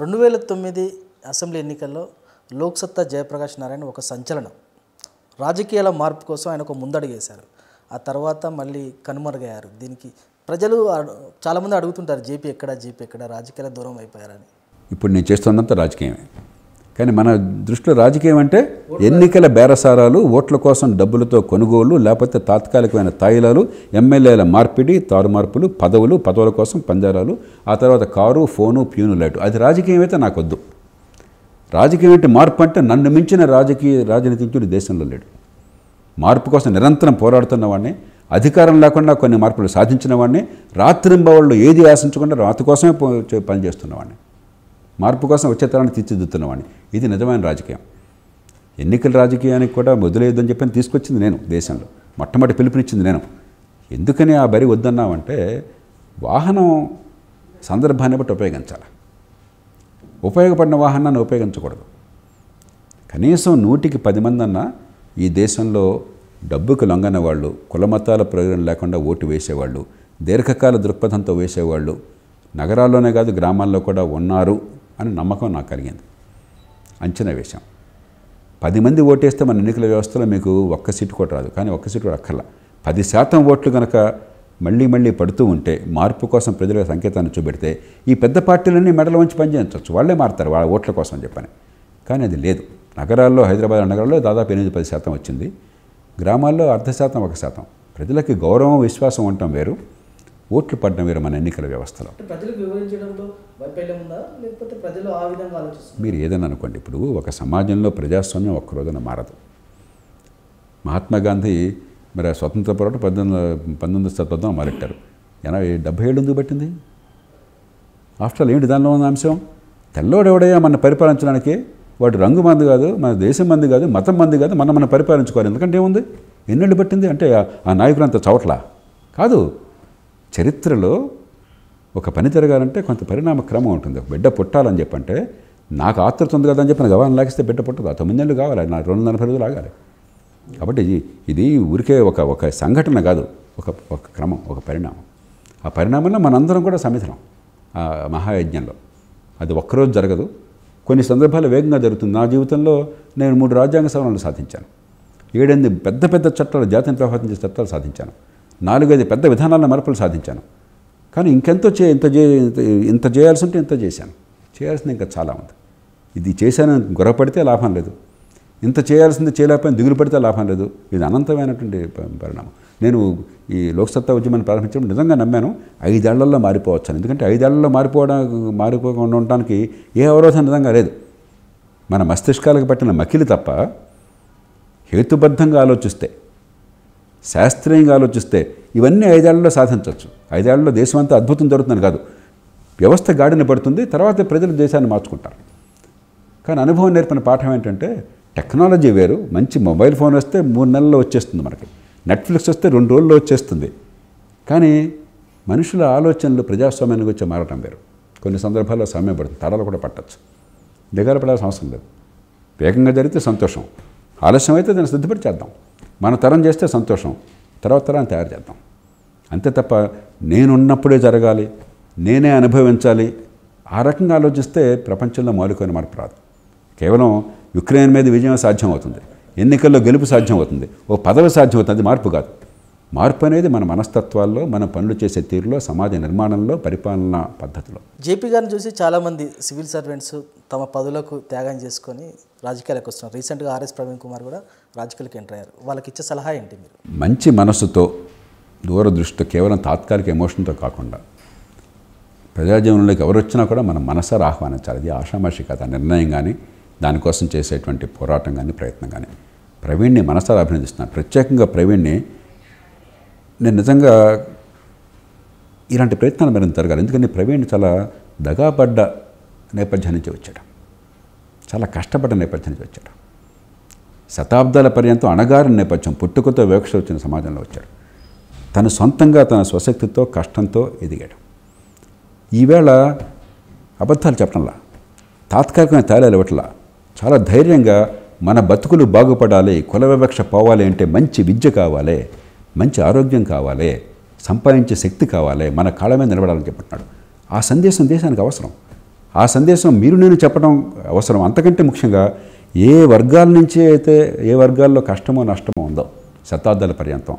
రెండు వేల తొమ్మిది అసెంబ్లీ ఎన్నికల్లో లోక్సత్తా జయప్రకాష్ నారాయణ ఒక సంచలనం రాజకీయాల మార్పు కోసం ఆయన ఒక ముందడుగేశారు ఆ తర్వాత మళ్ళీ కనుమరుగయ్యారు దీనికి ప్రజలు చాలామంది అడుగుతుంటారు జేపీ ఎక్కడ జేపీ ఎక్కడ రాజకీయాల దూరం అయిపోయారని ఇప్పుడు నేను చేస్తున్నంత రాజకీయమే కానీ మన దృష్టిలో రాజకీయం అంటే ఎన్నికల బేరసారాలు ఓట్ల కోసం డబ్బులతో కొనుగోలు లేకపోతే తాత్కాలికమైన తాయిలాలు ఎమ్మెల్యేల మార్పిడి తారుమార్పులు పదవులు పదవుల కోసం పంజారాలు ఆ తర్వాత కారు ఫోను ప్యూను లైటు అది రాజకీయం అయితే వద్దు రాజకీయం అంటే మార్పు అంటే నన్ను మించిన రాజకీయ రాజనీతిజ్ఞుడు దేశంలో లేడు మార్పు కోసం నిరంతరం పోరాడుతున్న వాడిని అధికారం లేకుండా కొన్ని మార్పులు సాధించిన వాడిని రాత్రింబవళ్ళు ఏది ఆశించకుండా రాత్రి కోసమే పనిచేస్తున్నవాడిని మార్పు కోసం వచ్చే తరాన్ని తీర్చిదిద్దుతున్నవాడిని ఇది నిజమైన రాజకీయం ఎన్నికల రాజకీయానికి కూడా వదిలేయొద్దని చెప్పని తీసుకొచ్చింది నేను దేశంలో మొట్టమొదటి పిలుపునిచ్చింది నేను ఎందుకని ఆ బరి వద్దన్నామంటే వాహనం సందర్భాన్ని బట్టి ఉపయోగించాలి ఉపయోగపడిన వాహనాన్ని ఉపయోగించకూడదు కనీసం నూటికి పది మంది అన్నా ఈ దేశంలో డబ్బుకు లొంగన వాళ్ళు కులమతాల ప్రయోజనం లేకుండా ఓటు వేసేవాళ్ళు దీర్ఘకాల దృక్పథంతో వేసేవాళ్ళు నగరాల్లోనే కాదు గ్రామాల్లో కూడా ఉన్నారు అని నమ్మకం నాకు కలిగింది అంచనా వేశాం పది మంది ఓటేస్తే మన ఎన్నికల వ్యవస్థలో మీకు ఒక్క సీటు కూడా రాదు కానీ ఒక్క సీటు కూడా అక్కర్లా పది శాతం ఓట్లు కనుక మళ్ళీ మళ్ళీ పడుతూ ఉంటే మార్పు కోసం ప్రజల సంకేతాన్ని చూపెడితే ఈ పెద్ద పార్టీలన్నీ మెడల ఉంచి పనిచేయించవచ్చు వాళ్ళే మారుతారు వాళ్ళ ఓట్ల కోసం చెప్పని కానీ అది లేదు నగరాల్లో హైదరాబాద్ నగరాల్లో దాదాపు ఎనిమిది పది శాతం వచ్చింది గ్రామాల్లో అర్ధ శాతం ఒక శాతం ప్రజలకి గౌరవం విశ్వాసం ఉండటం వేరు ఓట్లు పడ్డం వేరు మన ఎన్నికల వ్యవస్థలో మీరు ఏదైనా అనుకోండి ఇప్పుడు ఒక సమాజంలో ప్రజాస్వామ్యం ఒక్కరోజున మారదు మహాత్మా గాంధీ మరి స్వతంత్ర పోరాటం పద్దెనిమిది పంతొమ్మిది శతాబ్దం మారెట్టారు ఎనభై డెబ్బై ఏడు ఎందుకు పట్టింది ఆఫ్టర్ ఆల్ ఏంటి దానిలో ఉన్న అంశం తెల్లోడు ఎవడయ్యా మన పరిపాలించడానికి వాడు రంగు మంది కాదు మన దేశం మంది కాదు మతం మంది కాదు మనం మనం పరిపాలించుకోవాలి ఎందుకంటే ఏముంది ఎన్నెళ్ళు పట్టింది అంటే ఆ నాయకులంత చవట్లా కాదు చరిత్రలో ఒక పని జరగాలంటే కొంత పరిణామ క్రమం ఉంటుంది ఒక బిడ్డ పుట్టాలని చెప్పంటే నాకు ఆతృత ఉంది కదా అని చెప్పి నాకు అవన్నీ లాగిస్తే బిడ్డ పుట్టదు ఆ తొమ్మిది నెలలు కావాలి నా రెండు నలభై రోజులు ఆగాలి కాబట్టి ఇది ఊరికే ఒక ఒక సంఘటన కాదు ఒక ఒక క్రమం ఒక పరిణామం ఆ పరిణామంలో మనందరం కూడా సమితం ఆ మహాయజ్ఞంలో అది ఒక్కరోజు జరగదు కొన్ని సందర్భాలు వేగంగా జరుగుతుంది నా జీవితంలో నేను మూడు రాజ్యాంగ సవరణలు సాధించాను ఏడెనిమిది పెద్ద పెద్ద చట్టాలు జాతీయ ప్రభావితం చేసే చట్టాలు సాధించాను నాలుగైదు పెద్ద విధానాల మార్పులు సాధించాను కానీ ఇంకెంతో చే ఇంత చే ఇంత చేయాల్సి ఉంటే ఇంత చేశాను చేయాల్సింది ఇంకా చాలా ఉంది ఇది చేశాను గొరవపడితే లాభం లేదు ఇంత చేయాల్సింది చేయలేకపోయినా దిగులు పడితే లాభం లేదు ఇది అనంతమైనటువంటి పరిణామం నేను ఈ లోక్సత్తా ఉద్యమాన్ని ప్రారంభించడం నిజంగా నమ్మాను ఐదేళ్లలో మారిపోవచ్చాను ఎందుకంటే ఐదేళ్లలో మారిపోవడం మారిపోకుండా ఉండడానికి ఏ అవరోధం నిజంగా లేదు మన మస్తిష్కాలకు పట్టిన మకిలి తప్ప హేతుబద్ధంగా ఆలోచిస్తే శాస్త్రీయంగా ఆలోచిస్తే ఇవన్నీ ఐదేళ్లలో సాధించవచ్చు ఐదేళ్లలో దేశం అంతా అద్భుతం జరుగుతుందని కాదు వ్యవస్థ గాడిన పడుతుంది తర్వాత ప్రజలు దేశాన్ని మార్చుకుంటారు కానీ అనుభవం నేర్పిన పాఠం ఏంటంటే టెక్నాలజీ వేరు మంచి మొబైల్ ఫోన్ వస్తే మూడు నెలల్లో వచ్చేస్తుంది మనకి నెట్ఫ్లిక్స్ వస్తే రెండు రోజుల్లో వచ్చేస్తుంది కానీ మనుషుల ఆలోచనలు ప్రజాస్వామ్యానికి వచ్చే మారటం వేరు కొన్ని సందర్భాల్లో సమయం పడుతుంది తడలు కూడా పట్టచ్చు దిగాలు పడాల్సిన అవసరం లేదు వేగంగా జరిగితే సంతోషం ఆలస్యం అయితే దాన్ని సిద్ధపడి చేద్దాం మన తరం చేస్తే సంతోషం తర్వాత తరాన్ని తయారు చేద్దాం అంతే తప్ప నేనున్నప్పుడే జరగాలి నేనే అనుభవించాలి ఆ రకంగా ఆలోచిస్తే ప్రపంచంలో మౌలికమైన మార్పు రాదు కేవలం యుక్రెయిన్ మీద విజయం సాధ్యం అవుతుంది ఎన్నికల్లో గెలుపు సాధ్యం అవుతుంది ఓ పదవి సాధ్యం అవుతుంది అది మార్పు కాదు మార్పు అనేది మన మనస్తత్వాల్లో మన పనులు చేసే తీరులో సమాజ నిర్మాణంలో పరిపాలన పద్ధతిలో జేపీ గారిని చూసి చాలామంది సివిల్ సర్వెంట్స్ తమ పదులకు త్యాగం చేసుకొని రాజకీయాలకు వస్తున్నారు రీసెంట్గా ఆర్ఎస్ ప్రవీణ్ కుమార్ కూడా రాజకీయాలకు ఎంటర్ అయ్యారు వాళ్ళకి ఇచ్చే సలహా ఏంటి మీరు మంచి మనసుతో దూరదృష్టితో కేవలం తాత్కాలిక ఎమోషన్తో కాకుండా ప్రజాజీవనంలోకి ఎవరు వచ్చినా కూడా మనం మనసారా ఆహ్వానించాలి అది ఆషామాషి కథ నిర్ణయం కానీ దానికోసం చేసేటువంటి పోరాటం కానీ ప్రయత్నం కానీ ప్రవీణ్ని మనసారా అభినందిస్తున్నాను ప్రత్యేకంగా ప్రవీణ్ని నేను నిజంగా ఇలాంటి ప్రయత్నాలు మరింత జరగాలి ఎందుకంటే ప్రవీణ్ చాలా దగాపడ్డ నేపథ్యం నుంచి వచ్చాడు చాలా కష్టపడ్డ నేపథ్యం నుంచి వచ్చాడు శతాబ్దాల పర్యంతం అణగారిన నేపథ్యం పుట్టుకతో వివక్ష వచ్చిన సమాజంలో వచ్చాడు తను సొంతంగా తన స్వశక్తితో కష్టంతో ఎదిగాడు ఈవేళ అబద్ధాలు చెప్పడంలా తాత్కాలికమైన తేలాలు ఇవ్వట్లా చాలా ధైర్యంగా మన బతుకులు బాగుపడాలి కుల వివక్ష పోవాలి అంటే మంచి విద్య కావాలి మంచి ఆరోగ్యం కావాలి సంపాదించే శక్తి కావాలి మన కాళ్ళ మీద నిలబడాలని చెప్పుకున్నాడు ఆ సందేశం దేశానికి అవసరం ఆ సందేశం మీరు నేను చెప్పడం అవసరం అంతకంటే ముఖ్యంగా ఏ వర్గాల నుంచి అయితే ఏ వర్గాల్లో కష్టమో నష్టమో ఉందో శతాబ్దాల పర్యంతం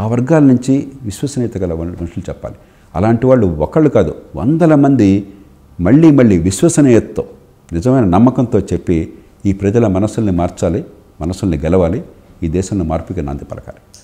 ఆ వర్గాల నుంచి విశ్వసనీయత గల మనుషులు చెప్పాలి అలాంటి వాళ్ళు ఒకళ్ళు కాదు వందల మంది మళ్ళీ మళ్ళీ విశ్వసనీయతతో నిజమైన నమ్మకంతో చెప్పి ఈ ప్రజల మనసుల్ని మార్చాలి మనసుల్ని గెలవాలి ఈ దేశంలో మార్పుకి నాంది పలకాలి